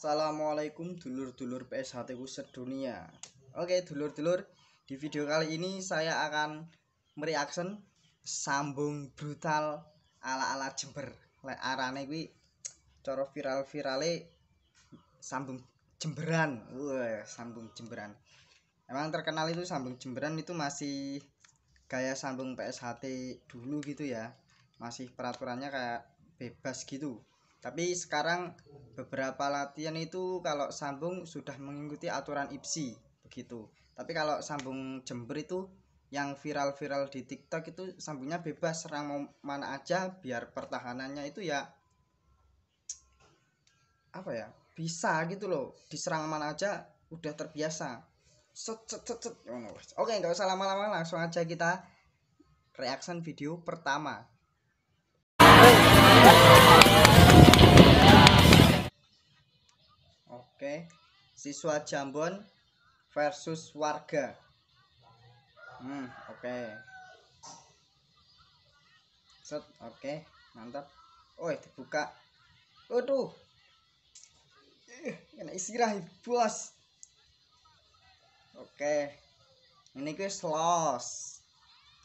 Assalamualaikum dulur-dulur PSHT PSHTku sedunia Oke dulur-dulur Di video kali ini saya akan mereaction Sambung brutal ala-ala Jember Lek arane gue Coro viral-virale sambung jemberan Wah, sambung jemberan Emang terkenal itu sambung jemberan itu masih gaya sambung PSHT dulu gitu ya Masih peraturannya kayak bebas gitu tapi sekarang beberapa latihan itu kalau sambung sudah mengikuti aturan IPSI begitu. Tapi kalau sambung jember itu yang viral-viral di TikTok itu sambungnya bebas serang mau mana aja biar pertahanannya itu ya apa ya bisa gitu loh diserang mana aja udah terbiasa oke nggak usah lama-lama langsung aja kita reaction video pertama Oke. Siswa Jambon versus warga. Hmm, oke. Set, oke. Mantap. Oh, dibuka. Waduh. Eh, kena istirahat, Bos. Oke. Ini guys los.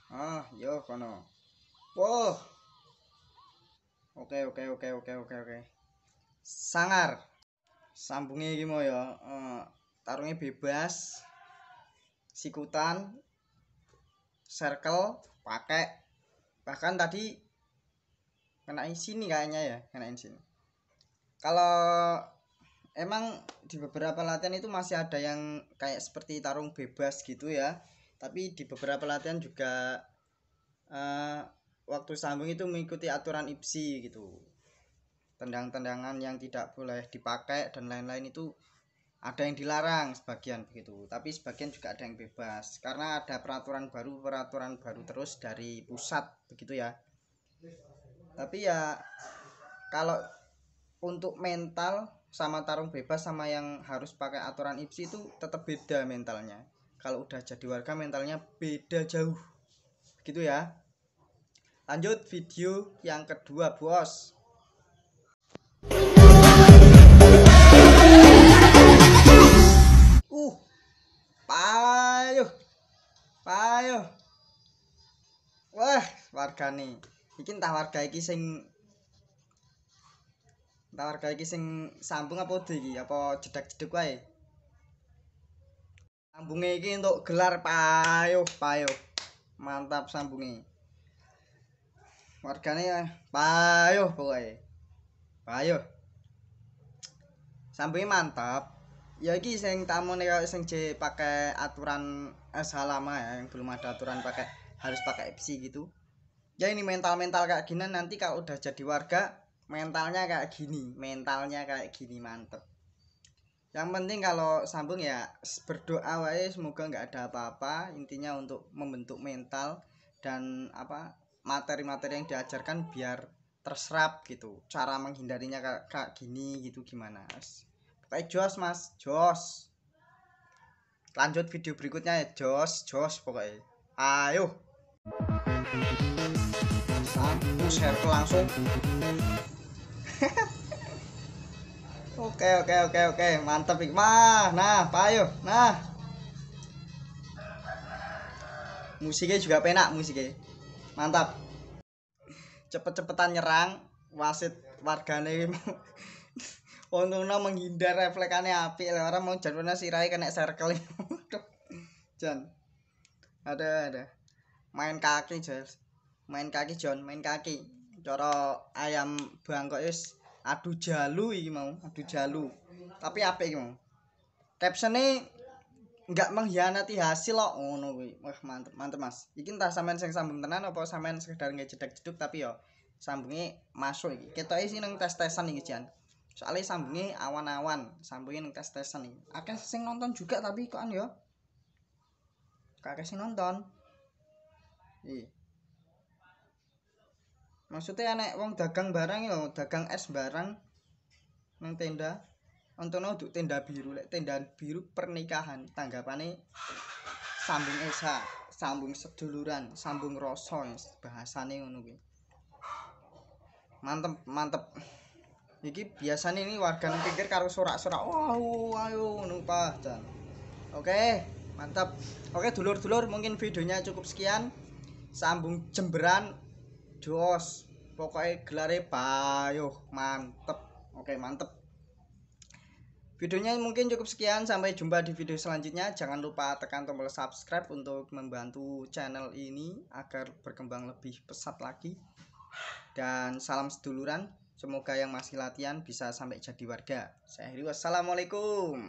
Ah, yo kono. Wow. Oke, oke, oke, oke, oke, oke. Sangar sambungnya iki mau ya eh, tarungnya bebas sikutan circle pakai bahkan tadi kena sini kayaknya ya kena sini kalau emang di beberapa latihan itu masih ada yang kayak seperti tarung bebas gitu ya tapi di beberapa latihan juga uh, waktu sambung itu mengikuti aturan IPSI gitu tendang-tendangan yang tidak boleh dipakai dan lain-lain itu ada yang dilarang sebagian begitu tapi sebagian juga ada yang bebas karena ada peraturan baru peraturan baru terus dari pusat begitu ya tapi ya kalau untuk mental sama tarung bebas sama yang harus pakai aturan IPSI itu tetap beda mentalnya kalau udah jadi warga mentalnya beda jauh begitu ya lanjut video yang kedua bos payo wah warga nih ini entah warga iki sing entah warga iki sing sambung apa udah ini apa jedak jedek wae sambungnya ini untuk gelar payo payo mantap sambungnya warganya payo pokoknya payo sambungnya mantap ya iki yang tamu nih sing J pakai aturan SH eh, lama ya yang belum ada aturan pakai harus pakai FC gitu ya ini mental-mental kayak gini nanti kalau udah jadi warga mentalnya kayak gini mentalnya kayak gini mantep yang penting kalau sambung ya berdoa wae semoga nggak ada apa-apa intinya untuk membentuk mental dan apa materi-materi yang diajarkan biar terserap gitu cara menghindarinya kayak, kayak gini gitu gimana tapi jos mas, jos. Lanjut video berikutnya ya, jos, jos pokoknya. Ayo. Aku share langsung. oke oke oke oke, mantap Iqmah. Nah, payo, nah. Musiknya juga penak musiknya. Mantap. Cepet-cepetan nyerang wasit warganya untungnya menghindar reflekannya api lah orang mau jangan sirai kena circle John ada ada main kaki Giles main kaki John main kaki coro ayam bangkok is adu jalu iki mau adu jalu tapi apa iki mau captionnya nggak mengkhianati hasil lo oh oh, kuwi wah mantep mantep Mas iki entah samen seng sambung tenan apa samen sekedar ngejedek-jeduk tapi yo sambungnya masuk iki ketoke isi neng tes-tesan nih Jan soalnya sambungnya awan-awan sambungnya neng tes tesan nih akeh sing nonton juga tapi kok an yo kakek sing nonton iya maksudnya anak wong dagang barang yo dagang es barang neng tenda untuk untuk tenda biru lek tenda biru pernikahan tanggapannya sambung esa sambung seduluran sambung rasa bahasane ngono mantep mantep iki biasanya ini warga pinggir karo sorak-sorak wow ayo numpa dan oke mantap oke dulur-dulur mungkin videonya cukup sekian sambung jemberan jos pokoknya gelare payuh mantep oke mantep Videonya mungkin cukup sekian, sampai jumpa di video selanjutnya. Jangan lupa tekan tombol subscribe untuk membantu channel ini agar berkembang lebih pesat lagi. Dan salam seduluran. Semoga yang masih latihan bisa sampai jadi warga. Saya akhiri wassalamualaikum.